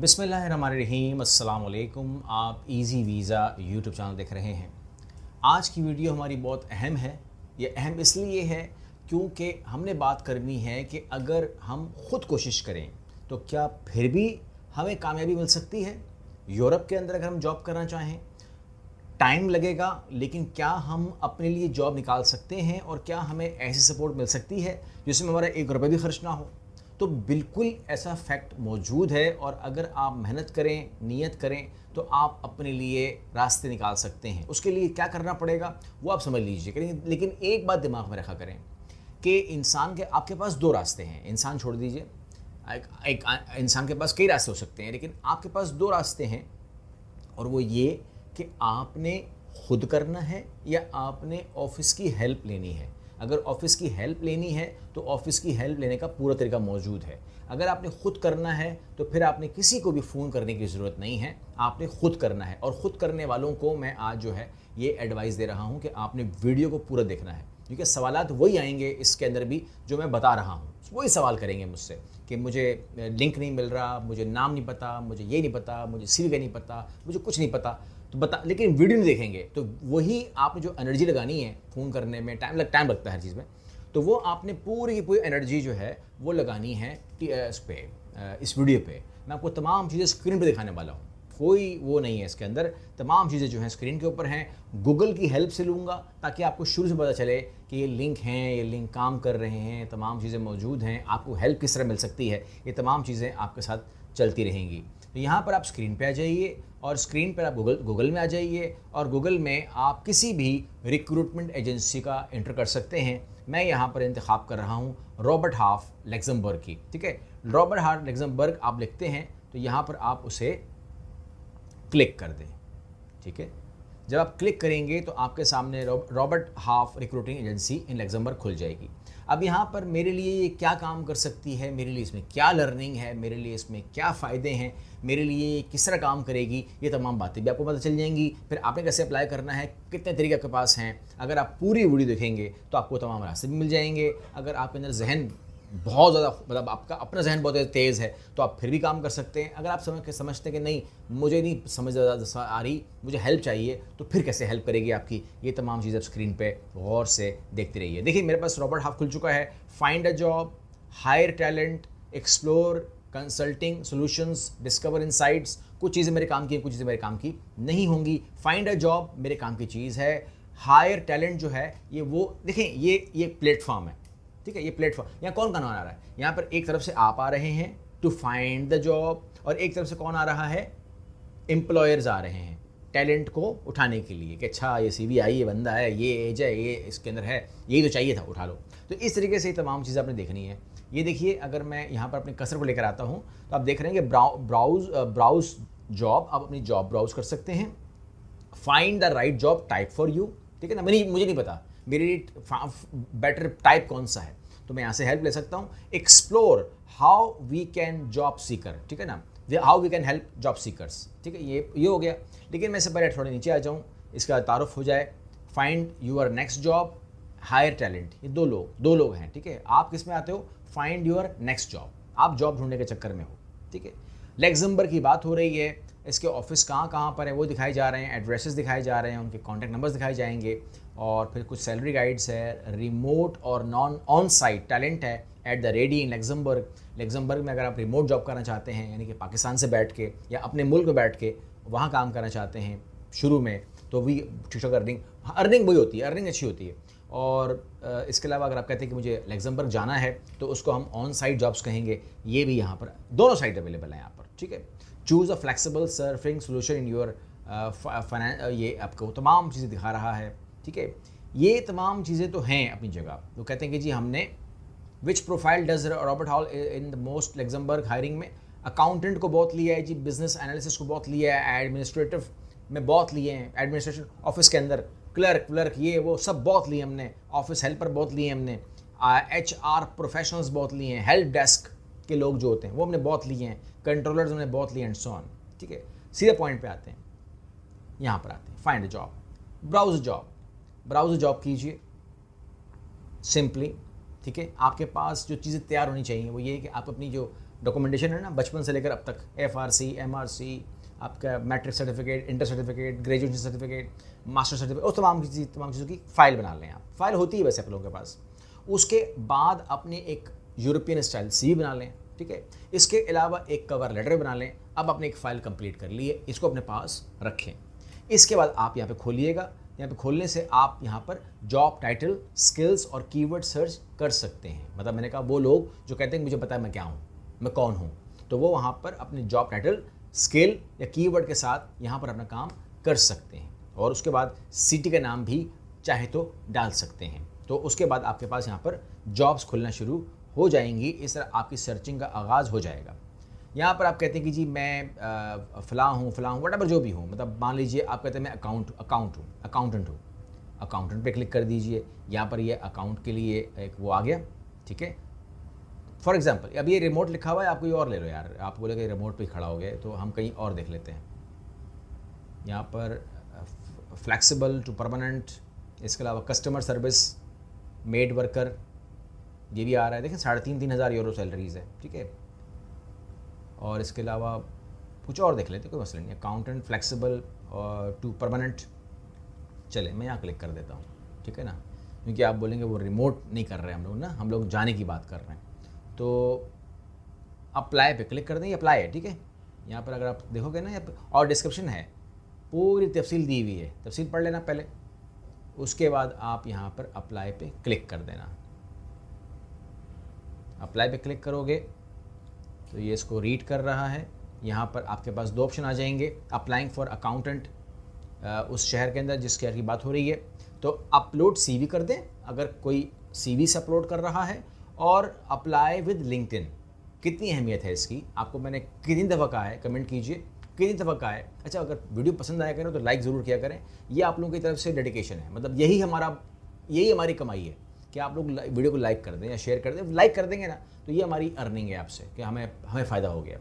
बिसमीम अल्लाम आप इजी वीज़ा यूट्यूब चैनल देख रहे हैं आज की वीडियो हमारी बहुत अहम है यह अहम इसलिए है क्योंकि हमने बात करनी है कि अगर हम खुद कोशिश करें तो क्या फिर भी हमें कामयाबी मिल सकती है यूरोप के अंदर अगर हम जॉब करना चाहें टाइम लगेगा लेकिन क्या हम अपने लिए जॉब निकाल सकते हैं और क्या हमें ऐसी सपोर्ट मिल सकती है जिसमें हमारा एक रुपये भी खर्च ना हो तो बिल्कुल ऐसा फैक्ट मौजूद है और अगर आप मेहनत करें नियत करें तो आप अपने लिए रास्ते निकाल सकते हैं उसके लिए क्या करना पड़ेगा वो आप समझ लीजिए करें लेकिन एक बात दिमाग में रखा करें कि इंसान के आपके पास दो रास्ते हैं इंसान छोड़ दीजिए एक, एक इंसान के पास कई रास्ते हो सकते हैं लेकिन आपके पास दो रास्ते हैं और वो ये कि आपने खुद करना है या आपने ऑफिस की हेल्प लेनी है अगर ऑफिस की हेल्प लेनी है तो ऑफिस की हेल्प लेने का पूरा तरीका मौजूद है अगर आपने खुद करना है तो फिर आपने किसी को भी फ़ोन करने की ज़रूरत नहीं है आपने खुद करना है और ख़ुद करने वालों को मैं आज जो है ये एडवाइस दे रहा हूँ कि आपने वीडियो को पूरा देखना है क्योंकि सवाल वही आएंगे इसके अंदर भी जो मैं बता रहा हूँ वही सवाल करेंगे मुझसे कि मुझे लिंक नहीं मिल रहा मुझे नाम नहीं पता मुझे ये नहीं पता मुझे सीवी नहीं पता मुझे कुछ नहीं पता तो बता लेकिन वीडियो नहीं देखेंगे तो वही आपने जो एनर्जी लगानी है फ़ोन करने में टाइम लग टाइम लगता है हर चीज़ में तो वो आपने पूरी की पूरी एनर्जी जो है वो लगानी है इस पे इस वीडियो पे मैं आपको तमाम चीज़ें स्क्रीन पे दिखाने वाला हूँ कोई वो नहीं है इसके अंदर तमाम चीज़ें जो हैं स्क्रीन के ऊपर हैं गूगल की हेल्प से लूँगा ताकि आपको शुरू से पता चले कि ये लिंक हैं ये लिंक काम कर रहे हैं तमाम चीज़ें मौजूद हैं आपको हेल्प किस तरह मिल सकती है ये तमाम चीज़ें आपके साथ चलती रहेंगी तो यहाँ पर आप स्क्रीन पे आ जाइए और स्क्रीन पर आप गूगल गूगल में आ जाइए और गूगल में आप किसी भी रिक्रूटमेंट एजेंसी का इंटर कर सकते हैं मैं यहाँ पर इंतखब कर रहा हूँ रॉबर्ट हाफ लेग्जम्बर्ग की ठीक है रॉबर्ट हाफ लेग्जम्बर्ग आप लिखते हैं तो यहाँ पर आप उसे क्लिक कर दें ठीक है जब आप क्लिक करेंगे तो आपके सामने Robert Half recruiting agency in Luxembourg खुल जाएगी अब यहाँ पर मेरे लिए ये क्या काम कर सकती है मेरे लिए इसमें क्या लर्निंग है मेरे लिए इसमें क्या फ़ायदे हैं मेरे लिए किस तरह काम करेगी ये तमाम बातें भी आपको पता चल जाएंगी फिर आपने कैसे अप्लाई करना है कितने तरीके आपके पास हैं अगर आप पूरी वीडियो देखेंगे तो आपको तमाम रास्ते भी मिल जाएंगे अगर आपके अंदर जहन बहुत ज़्यादा मतलब आपका अपना जहन बहुत तेज़ है तो आप फिर भी काम कर सकते हैं अगर आप समझ के समझते हैं कि नहीं मुझे नहीं समझ आ रही मुझे हेल्प चाहिए तो फिर कैसे हेल्प करेगी आपकी ये तमाम चीज़ आप स्क्रीन पर गौर से देखते रहिए देखिए मेरे पास रॉबर्ट हाफ खुल चुका है find a job hire talent explore consulting solutions discover insights कुछ चीज़ें मेरे काम की कुछ चीज़ें मेरे काम की नहीं होंगी फाइंड अ जॉब मेरे काम की चीज़ है हायर टैलेंट जो है ये वो देखें ये ये प्लेटफॉर्म है ठीक है ये प्लेटफॉर्म यहाँ कौन कौन आ रहा है यहाँ पर एक तरफ से आप आ रहे हैं टू फाइंड द जॉब और एक तरफ से कौन आ रहा है एम्प्लॉयर्स आ रहे हैं टैलेंट को उठाने के लिए कि अच्छा ये सी आई ये बंदा है ये एज है ये इसके अंदर है यही तो चाहिए था उठा लो तो इस तरीके से तमाम चीज़ें आपने देखनी है ये देखिए अगर मैं यहाँ पर अपने कसर को लेकर आता हूँ तो आप देख रहे हैं कि ब्राउज ब्राउज जॉब आप अपनी जॉब ब्राउज कर सकते हैं find the right job type for you ठीक है ना मैंने मुझे नहीं पता मेरे लिए बेटर टाइप कौन सा है तो मैं यहाँ से हेल्प ले सकता हूँ explore how we can job seeker ठीक है ना how we can help job seekers ठीक है ये ये हो गया लेकिन मैं इससे पहले थोड़े नीचे आ जाऊँ इसका तारफ़ हो जाए find your next job hire talent ये दो लोग दो लोग हैं ठीक है आप किस में आते हो फाइंड यूर नेक्स्ट जॉब आप जॉब ढूंढने के चक्कर में हो ठीक है लेग्जम्बर की बात हो रही है इसके ऑफिस कहाँ कहाँ पर है वो दिखाए जा रहे हैं एड्रेसेस दिखाए जा रहे हैं उनके कॉन्टैक्ट नंबर्स दिखाए जाएंगे और फिर कुछ सैलरी गाइड्स है रिमोट और नॉन ऑन साइट टैलेंट है at the ready in Luxembourg Luxembourg में अगर आप रिमोट जॉब करना चाहते हैं यानी कि पाकिस्तान से बैठ के या अपने मुल्क में बैठ के वहाँ काम करना चाहते हैं शुरू में तो वी शिक्षक अर्निंग अर्निंग वही होती है अर्निंग अच्छी होती है और इसके अलावा अगर आप कहते हैं कि मुझे लग्जमबर्ग जाना है तो उसको हम ऑन साइट जॉब्स कहेंगे ये भी यहाँ पर दोनों साइड अवेलेबल हैं यहाँ पर ठीक है choose a flexible surfing solution in your ये आपको तमाम चीज़ें दिखा रहा है ठीक है ये तमाम चीज़ें तो हैं अपनी जगह वो कहते हैं कि जी हमने which profile does Robert Hall in the most Luxembourg hiring में अकाउंटेंट को बहुत लिया है जी बिजनेस एनालिसिस को बहुत लिया है एडमिनिस्ट्रेटिव में बहुत लिए हैं एडमिनिस्ट्रेशन ऑफिस के अंदर क्लर्क क्लर्क ये वो सब बहुत लिए हमने ऑफिस हेल्पर बहुत लिए हमने एच आर प्रोफेशनल्स बहुत लिए हैं हेल्प डेस्क के लोग जो होते हैं वो हमने बहुत लिए हैं कंट्रोलर्स हमने बहुत लिए एंड सोन ठीक है सीधे पॉइंट पे आते हैं यहाँ पर आते हैं find job browse job browser job कीजिए सिंपली ठीक है आपके पास जो चीज़ें तैयार होनी चाहिए वो ये है कि आप अपनी जो डॉक्यूमेंटेशन है ना बचपन से लेकर अब तक F R C M R C आपका matric certificate inter certificate graduation certificate master certificate और तमाम चीज़ तमाम चीज़ों की फ़ाइल बना लें आप फाइल होती है वैसे आप लोगों के पास उसके बाद अपने एक यूरोपियन स्टाइल सी बना लें ठीक है इसके अलावा एक कवर लेटर बना लें अब अपने एक फ़ाइल कंप्लीट कर लिए इसको अपने पास रखें इसके बाद आप यहाँ पे खोलिएगा यहाँ पे खोलने से आप यहाँ पर जॉब टाइटल स्किल्स और कीवर्ड सर्च कर सकते हैं मतलब मैंने कहा वो लोग जो कहते हैं मुझे पता है मैं क्या हूँ मैं कौन हूँ तो वो वहाँ पर अपने जॉब टाइटल स्किल या कीवर्ड के साथ यहाँ पर अपना काम कर सकते हैं और उसके बाद सिटी का नाम भी चाहे तो डाल सकते हैं तो उसके बाद आपके पास यहाँ पर जॉब्स खुलना शुरू हो जाएंगी इस तरह आपकी सर्चिंग का आगाज़ हो जाएगा यहाँ पर आप कहते हैं कि जी मैं फ़लाँ हूँ फ़लाँ हूँ वट जो भी हूँ मतलब मान लीजिए आप कहते हैं मैं अकाउंट अकाउंट हूँ अकाउंटेंट हूँ अकाउंटेंट पे क्लिक कर दीजिए यहाँ पर ये अकाउंट के लिए एक वो आ गया ठीक है फॉर एग्जाम्पल अब ये रिमोट लिखा हुआ है आप कोई और ले लो यार आप बोले रिमोट पर खड़ा हो गया तो हम कहीं और देख लेते हैं यहाँ पर फ्लैक्सीबल टू परमानेंट इसके अलावा कस्टमर सर्विस मेड वर्कर ये भी आ रहा है देखिए साढ़े तीन तीन हज़ार यूरो सैलरीज़ है ठीक है और इसके अलावा कुछ और देख लेते कोई मसला नहीं अकाउंटेंट फ्लेक्सिबल और टू परमानेंट चले मैं यहाँ क्लिक कर देता हूँ ठीक है ना क्योंकि आप बोलेंगे वो रिमोट नहीं कर रहे हैं हम लोग ना हम लोग जाने की बात कर रहे हैं तो अप्लाई पे क्लिक कर दें अप्लाई है ठीक है यहाँ पर अगर आप देखोगे ना यहाँ और डिस्क्रिप्शन है पूरी तफसील दी हुई है तफसील पढ़ लेना पहले उसके बाद आप यहाँ पर अप्लाई पे क्लिक कर देना अप्लाई पे क्लिक करोगे तो ये इसको रीड कर रहा है यहाँ पर आपके पास दो ऑप्शन आ जाएंगे अप्लाइंग फॉर अकाउंटेंट उस शहर के अंदर जिस शहर की बात हो रही है तो अपलोड सी कर दें अगर कोई सी से अपलोड कर रहा है और अप्लाई विद लिंक कितनी अहमियत है इसकी आपको मैंने कितनी दफ़ा कहा है कमेंट कीजिए कितनी दफ़ा कहा है अच्छा अगर वीडियो पसंद आया करें तो लाइक ज़रूर किया करें ये आप लोगों की तरफ से डेडिकेशन है मतलब यही हमारा यही हमारी कमाई है कि आप लोग वीडियो को लाइक कर दें या शेयर कर दें लाइक कर देंगे ना तो ये हमारी अर्निंग है आपसे कि हमें हमें फ़ायदा हो गया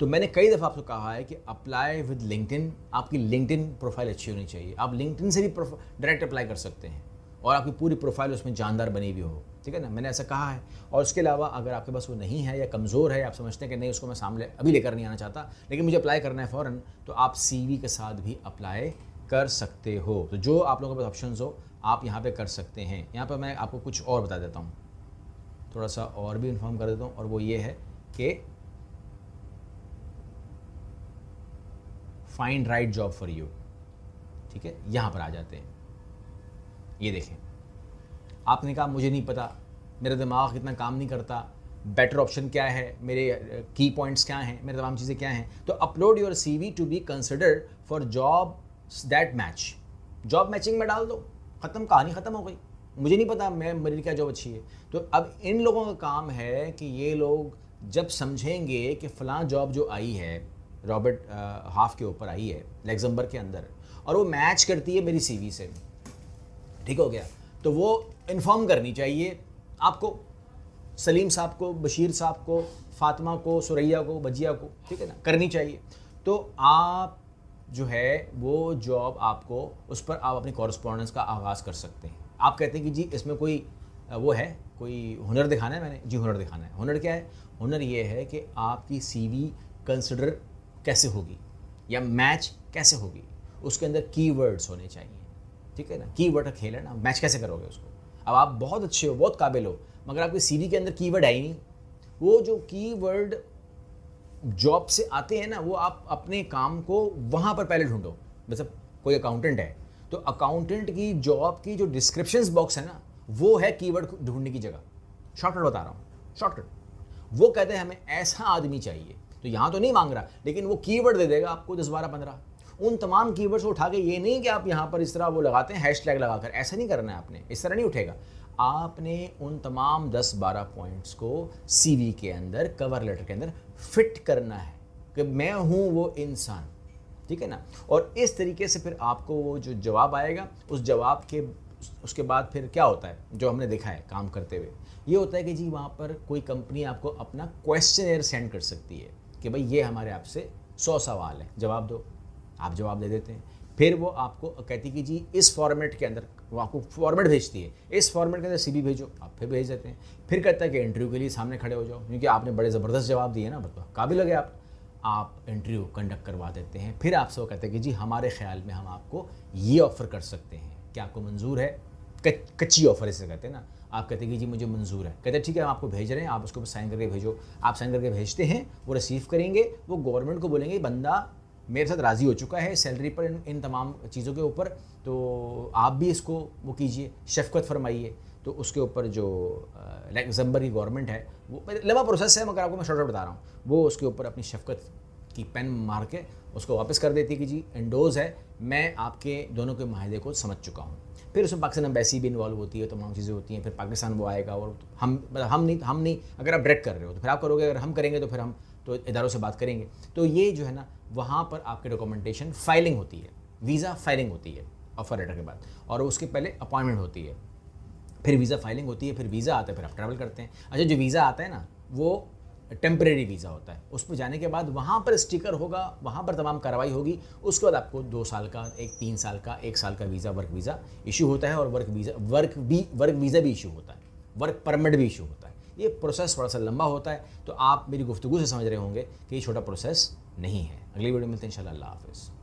तो मैंने कई दफ़ा आपको कहा है कि अप्लाई विद लिंकड आपकी लिंकड प्रोफाइल अच्छी होनी चाहिए आप लिंकड से भी डायरेक्ट अप्लाई कर सकते हैं और आपकी पूरी प्रोफाइल उसमें जानदार बनी हुई हो ठीक है ना मैंने ऐसा कहा है और उसके अलावा अगर आपके पास वो नहीं है या कमज़ोर है आप समझते हैं कि नहीं उसको मैं सामने अभी लेकर नहीं आना चाहता लेकिन मुझे अप्लाई करना है फ़ौरन तो आप सी के साथ भी अप्लाई कर सकते हो तो जो आप लोगों के पास ऑप्शन हो आप यहाँ पे कर सकते हैं यहाँ पर मैं आपको कुछ और बता देता हूँ थोड़ा सा और भी इन्फॉर्म कर देता हूँ और वो ये है कि find right job for you ठीक है यहाँ पर आ जाते हैं ये देखें आपने कहा मुझे नहीं पता मेरा दिमाग इतना काम नहीं करता बेटर ऑप्शन क्या है मेरे की पॉइंट्स क्या हैं मेरे तमाम चीज़ें क्या हैं तो upload your C V to be considered for job that match job matching में डाल दो ख़त्म कहानी ख़त्म हो गई मुझे नहीं पता मैं मेरी क्या जॉब अच्छी है तो अब इन लोगों का काम है कि ये लोग जब समझेंगे कि फ़लाँ जॉब जो आई है रॉबर्ट हाफ के ऊपर आई है लेग्जम्बर के अंदर और वो मैच करती है मेरी सीवी से ठीक हो गया तो वो इन्फॉर्म करनी चाहिए आपको सलीम साहब को बशीर साहब को फातिमा को सुरैया को बजिया को ठीक है ना करनी चाहिए तो आप जो है वो जॉब आपको उस पर आप अपनी कॉरस्पॉन्डेंस का आगाज़ कर सकते हैं आप कहते हैं कि जी इसमें कोई वो है कोई हुनर दिखाना है मैंने जी हुनर दिखाना है हुनर क्या है हुनर ये है कि आपकी सीवी कंसिडर कैसे होगी या मैच कैसे होगी उसके अंदर वर्ड्स होने चाहिए ठीक है ना की का खेल है ना मैच कैसे करोगे उसको अब आप बहुत अच्छे हो बहुत काबिल हो मगर आपकी वी के अंदर की है ही नहीं वो जो वर्ड जॉब से आते हैं ना वो आप अपने काम को वहाँ पर पहले ढूंढो मतलब कोई अकाउंटेंट है तो अकाउंटेंट की जॉब की जो डिस्क्रिप्शन बॉक्स है ना वो है कीवर्ड ढूंढने की जगह शॉर्टकट बता रहा हूँ शॉर्टकट वो कहते हैं हमें ऐसा आदमी चाहिए तो यहाँ तो नहीं मांग रहा लेकिन वो कीवर्ड दे देगा आपको दस बारह पंद्रह उन तमाम कीवर्ड्स को उठा के ये नहीं कि आप यहाँ पर इस तरह वो लगाते हैं हैश टैग लगाकर ऐसा नहीं करना है आपने इस तरह नहीं उठेगा आपने उन तमाम 10-12 पॉइंट्स को सीवी के अंदर कवर लेटर के अंदर फिट करना है कि मैं हूँ वो इंसान ठीक है ना और इस तरीके से फिर आपको वो जो जवाब आएगा उस जवाब के उसके बाद फिर क्या होता है जो हमने देखा है काम करते हुए ये होता है कि जी वहाँ पर कोई कंपनी आपको अपना क्वेश्चन सेंड कर सकती है कि भाई ये हमारे आपसे सौ सवाल है जवाब दो आप जवाब दे देते हैं फिर वो आपको कहती कि जी इस फॉर्मेट के अंदर वो आपको फॉर्मेट भेजती है इस फॉर्मेट के अंदर सी भेजो आप फिर भेज देते हैं फिर कहता है कि इंटरव्यू के लिए सामने खड़े हो जाओ क्योंकि आपने बड़े ज़बरदस्त जवाब दिए ना बतवा मतलब काबिल लगे आप आप इंटरव्यू कंडक्ट करवा देते हैं फिर आपसे वो कहते हैं कि जी हमारे ख्याल में हम आपको ये ऑफ़र कर सकते हैं क्या आपको मंजूर है कच्ची ऑफ़र इसे कहते हैं ना आप कहते हैं कि जी मुझे मंजूर है कहते हैं ठीक है हम आपको भेज रहे हैं आप उसको साइन करके भेजो आप साइन करके भेजते हैं वो रिसीव करेंगे वो गवर्नमेंट को बोलेंगे बंदा मेरे साथ राज़ी हो चुका है सैलरी पर इन, इन तमाम चीज़ों के ऊपर तो आप भी इसको वो कीजिए शफकत फरमाइए तो उसके ऊपर जो लग्जम्बर की गवर्नमेंट है वो लंबा प्रोसेस है मगर आपको मैं शॉर्ट बता रहा हूँ वो उसके ऊपर अपनी शफकत की पेन मार के उसको वापस कर देती कि जी इंडोज़ है मैं आपके दोनों के माहे को समझ चुका हूँ फिर उसमें पाकिस्तान अम्बेसी भी इन्वॉल्व होती है तमाम चीज़ें होती हैं फिर पाकिस्तान वो आएगा और हम मतलब हम नहीं हम नहीं अगर आप डायरेक्ट कर रहे हो तो फिर आप करोगे अगर हम करेंगे तो फिर हम तो इदारों से बात करेंगे तो ये जो है ना वहाँ पर आपकी डॉक्यूमेंटेशन फाइलिंग होती है वीज़ा फाइलिंग होती है ऑफर लेटर के बाद और उसके पहले अपॉइंटमेंट होती है फिर वीज़ा फाइलिंग होती है फिर वीज़ा आता है फिर आप ट्रैवल करते हैं अच्छा जो वीज़ा आता है ना वो टेम्परेरी वीज़ा होता है उस पर जाने के बाद वहाँ पर स्टिकर होगा वहाँ पर तमाम कार्रवाई होगी उसके बाद आपको दो साल का एक तीन साल का एक साल का वीज़ा वर्क वीज़ा इशू होता है और वर्क वीज़ा वर्क भी वर्क वीज़ा भी इशू होता है वर्क परमिट भी इशू होता है ये प्रोसेस थोड़ा सा लंबा होता है तो आप मेरी गुफ्तु से समझ रहे होंगे कि ये छोटा प्रोसेस नहीं है अगली वीडियो मिलते हैं इंशाल्लाह हाफिज़